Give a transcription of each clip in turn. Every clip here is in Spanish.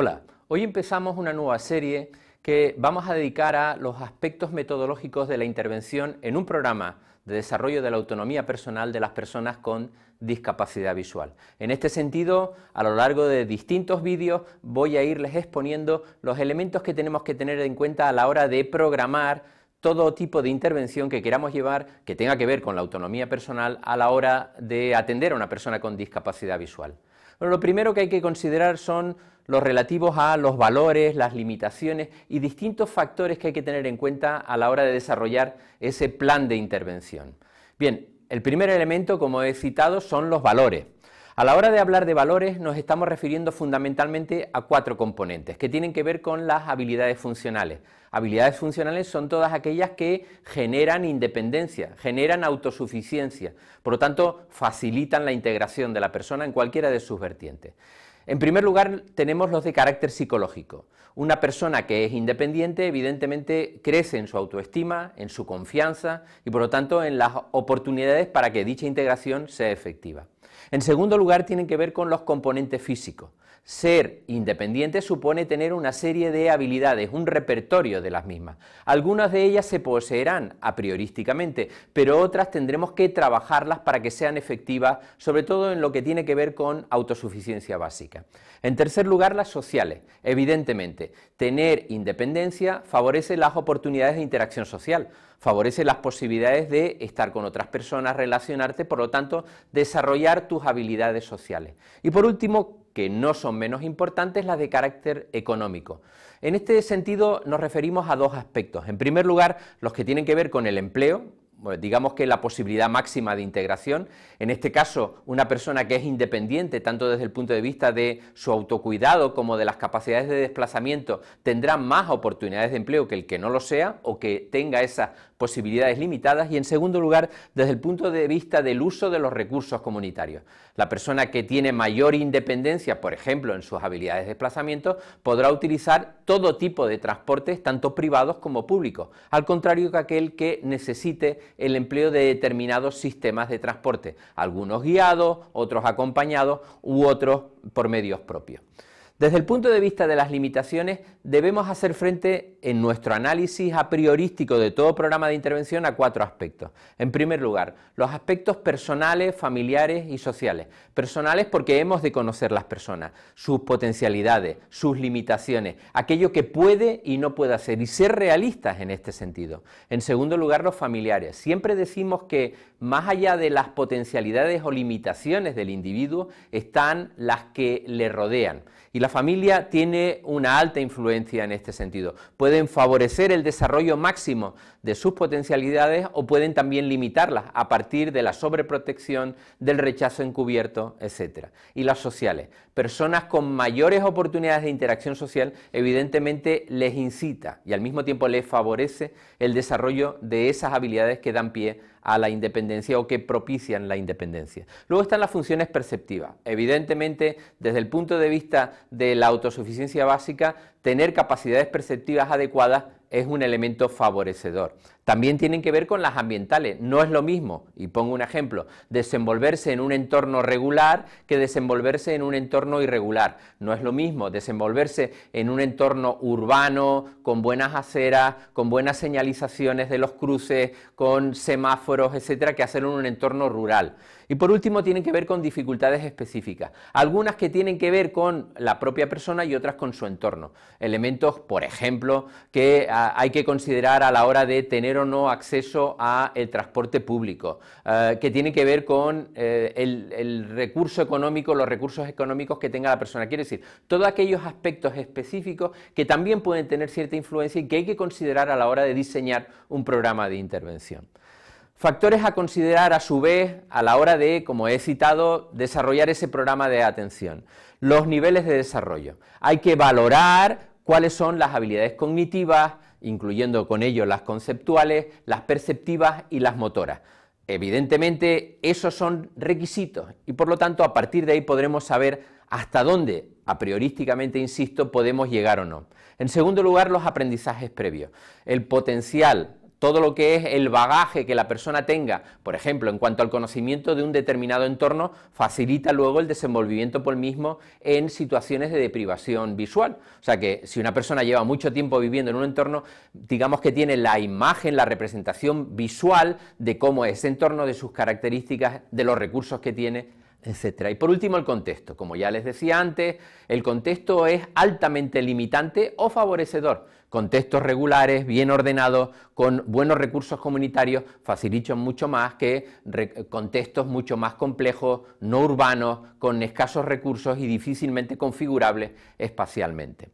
Hola, hoy empezamos una nueva serie que vamos a dedicar a los aspectos metodológicos de la intervención en un programa de desarrollo de la autonomía personal de las personas con discapacidad visual. En este sentido, a lo largo de distintos vídeos voy a irles exponiendo los elementos que tenemos que tener en cuenta a la hora de programar todo tipo de intervención que queramos llevar que tenga que ver con la autonomía personal a la hora de atender a una persona con discapacidad visual lo primero que hay que considerar son los relativos a los valores, las limitaciones y distintos factores que hay que tener en cuenta a la hora de desarrollar ese plan de intervención. Bien, el primer elemento, como he citado, son los valores. A la hora de hablar de valores nos estamos refiriendo fundamentalmente a cuatro componentes que tienen que ver con las habilidades funcionales. Habilidades funcionales son todas aquellas que generan independencia, generan autosuficiencia, por lo tanto facilitan la integración de la persona en cualquiera de sus vertientes. En primer lugar, tenemos los de carácter psicológico. Una persona que es independiente, evidentemente, crece en su autoestima, en su confianza y, por lo tanto, en las oportunidades para que dicha integración sea efectiva. En segundo lugar, tienen que ver con los componentes físicos. Ser independiente supone tener una serie de habilidades, un repertorio de las mismas. Algunas de ellas se poseerán a priorísticamente, pero otras tendremos que trabajarlas para que sean efectivas, sobre todo en lo que tiene que ver con autosuficiencia básica. En tercer lugar, las sociales. Evidentemente, tener independencia favorece las oportunidades de interacción social, favorece las posibilidades de estar con otras personas, relacionarte, por lo tanto, desarrollar tu habilidades sociales. Y por último, que no son menos importantes, las de carácter económico. En este sentido nos referimos a dos aspectos. En primer lugar, los que tienen que ver con el empleo, eh, digamos que la posibilidad máxima de integración, en este caso una persona que es independiente tanto desde el punto de vista de su autocuidado como de las capacidades de desplazamiento, tendrá más oportunidades de empleo que el que no lo sea o que tenga esa posibilidades limitadas y, en segundo lugar, desde el punto de vista del uso de los recursos comunitarios. La persona que tiene mayor independencia, por ejemplo, en sus habilidades de desplazamiento, podrá utilizar todo tipo de transportes, tanto privados como públicos, al contrario que aquel que necesite el empleo de determinados sistemas de transporte, algunos guiados, otros acompañados u otros por medios propios. Desde el punto de vista de las limitaciones, debemos hacer frente en nuestro análisis a priorístico de todo programa de intervención a cuatro aspectos. En primer lugar, los aspectos personales, familiares y sociales. Personales porque hemos de conocer las personas, sus potencialidades, sus limitaciones, aquello que puede y no puede hacer y ser realistas en este sentido. En segundo lugar, los familiares. Siempre decimos que más allá de las potencialidades o limitaciones del individuo, están las que le rodean. Y la familia tiene una alta influencia en este sentido. Pueden favorecer el desarrollo máximo de sus potencialidades o pueden también limitarlas a partir de la sobreprotección, del rechazo encubierto, etc. Y las sociales. Personas con mayores oportunidades de interacción social evidentemente les incita y al mismo tiempo les favorece el desarrollo de esas habilidades que dan pie a la independencia o que propician la independencia. Luego están las funciones perceptivas. Evidentemente, desde el punto de vista de la autosuficiencia básica, tener capacidades perceptivas adecuadas es un elemento favorecedor. También tienen que ver con las ambientales. No es lo mismo, y pongo un ejemplo, desenvolverse en un entorno regular que desenvolverse en un entorno irregular. No es lo mismo desenvolverse en un entorno urbano, con buenas aceras, con buenas señalizaciones de los cruces, con semáforos, etcétera, que hacerlo en un entorno rural. Y por último, tienen que ver con dificultades específicas, algunas que tienen que ver con la propia persona y otras con su entorno. Elementos, por ejemplo, que ah, hay que considerar a la hora de tener o no acceso a el transporte público, ah, que tienen que ver con eh, el, el recurso económico, los recursos económicos que tenga la persona. Quiere decir, todos aquellos aspectos específicos que también pueden tener cierta influencia y que hay que considerar a la hora de diseñar un programa de intervención. Factores a considerar a su vez a la hora de, como he citado, desarrollar ese programa de atención. Los niveles de desarrollo. Hay que valorar cuáles son las habilidades cognitivas, incluyendo con ello las conceptuales, las perceptivas y las motoras. Evidentemente, esos son requisitos y por lo tanto a partir de ahí podremos saber hasta dónde, a priorísticamente, insisto, podemos llegar o no. En segundo lugar, los aprendizajes previos. El potencial todo lo que es el bagaje que la persona tenga, por ejemplo, en cuanto al conocimiento de un determinado entorno, facilita luego el desenvolvimiento por el mismo en situaciones de deprivación visual. O sea que si una persona lleva mucho tiempo viviendo en un entorno, digamos que tiene la imagen, la representación visual de cómo es ese entorno, de sus características, de los recursos que tiene, etcétera. Y por último, el contexto. Como ya les decía antes, el contexto es altamente limitante o favorecedor. Contextos regulares, bien ordenados, con buenos recursos comunitarios, facilitan mucho más que contextos mucho más complejos, no urbanos, con escasos recursos y difícilmente configurables espacialmente.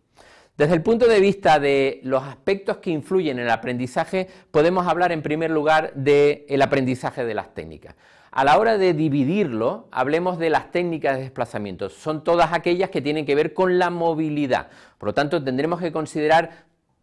Desde el punto de vista de los aspectos que influyen en el aprendizaje, podemos hablar en primer lugar del aprendizaje de las técnicas. A la hora de dividirlo, hablemos de las técnicas de desplazamiento. Son todas aquellas que tienen que ver con la movilidad. Por lo tanto, tendremos que considerar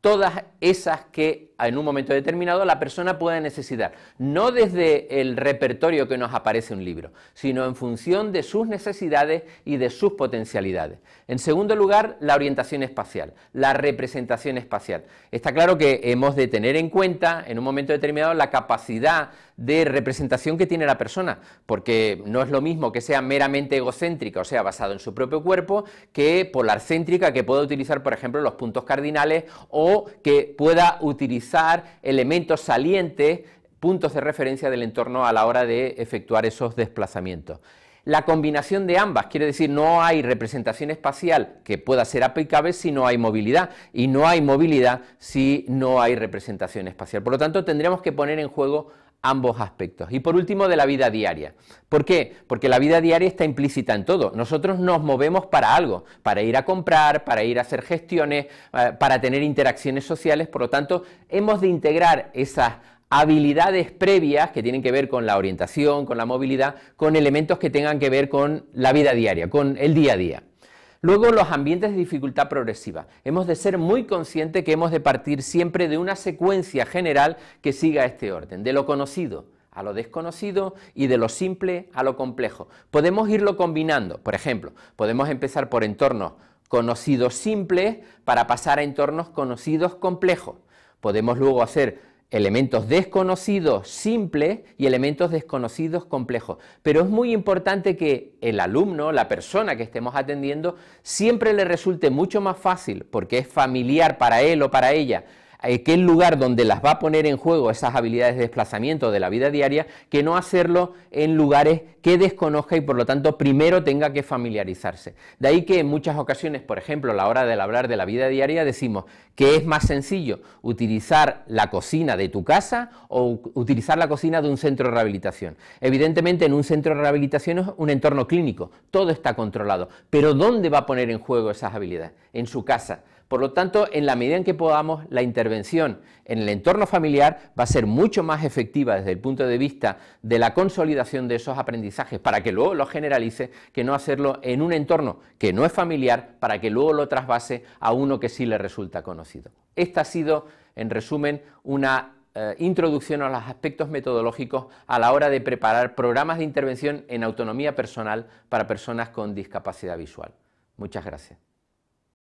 todas esas que en un momento determinado la persona pueda necesitar, no desde el repertorio que nos aparece un libro, sino en función de sus necesidades y de sus potencialidades. En segundo lugar, la orientación espacial, la representación espacial. Está claro que hemos de tener en cuenta en un momento determinado la capacidad de representación que tiene la persona, porque no es lo mismo que sea meramente egocéntrica, o sea, basado en su propio cuerpo, que polarcéntrica, que pueda utilizar, por ejemplo, los puntos cardinales o que pueda utilizar elementos salientes, puntos de referencia del entorno a la hora de efectuar esos desplazamientos. La combinación de ambas, quiere decir, no hay representación espacial que pueda ser aplicable si no hay movilidad, y no hay movilidad si no hay representación espacial. Por lo tanto, tendríamos que poner en juego ambos aspectos. Y por último, de la vida diaria. ¿Por qué? Porque la vida diaria está implícita en todo. Nosotros nos movemos para algo, para ir a comprar, para ir a hacer gestiones, eh, para tener interacciones sociales. Por lo tanto, hemos de integrar esas habilidades previas que tienen que ver con la orientación, con la movilidad, con elementos que tengan que ver con la vida diaria, con el día a día. Luego, los ambientes de dificultad progresiva. Hemos de ser muy conscientes que hemos de partir siempre de una secuencia general que siga este orden, de lo conocido a lo desconocido y de lo simple a lo complejo. Podemos irlo combinando, por ejemplo, podemos empezar por entornos conocidos simples para pasar a entornos conocidos complejos. Podemos luego hacer elementos desconocidos simples y elementos desconocidos complejos. Pero es muy importante que el alumno, la persona que estemos atendiendo, siempre le resulte mucho más fácil, porque es familiar para él o para ella, eh, el lugar donde las va a poner en juego esas habilidades de desplazamiento de la vida diaria, que no hacerlo en lugares que desconozca y por lo tanto primero tenga que familiarizarse. De ahí que en muchas ocasiones, por ejemplo, a la hora de hablar de la vida diaria, decimos que es más sencillo utilizar la cocina de tu casa o utilizar la cocina de un centro de rehabilitación. Evidentemente, en un centro de rehabilitación es un entorno clínico, todo está controlado, pero ¿dónde va a poner en juego esas habilidades? En su casa. Por lo tanto, en la medida en que podamos, la intervención en el entorno familiar va a ser mucho más efectiva desde el punto de vista de la consolidación de esos aprendizajes para que luego los generalice que no hacerlo en un entorno que no es familiar para que luego lo trasvase a uno que sí le resulta conocido. Esta ha sido, en resumen, una eh, introducción a los aspectos metodológicos a la hora de preparar programas de intervención en autonomía personal para personas con discapacidad visual. Muchas gracias.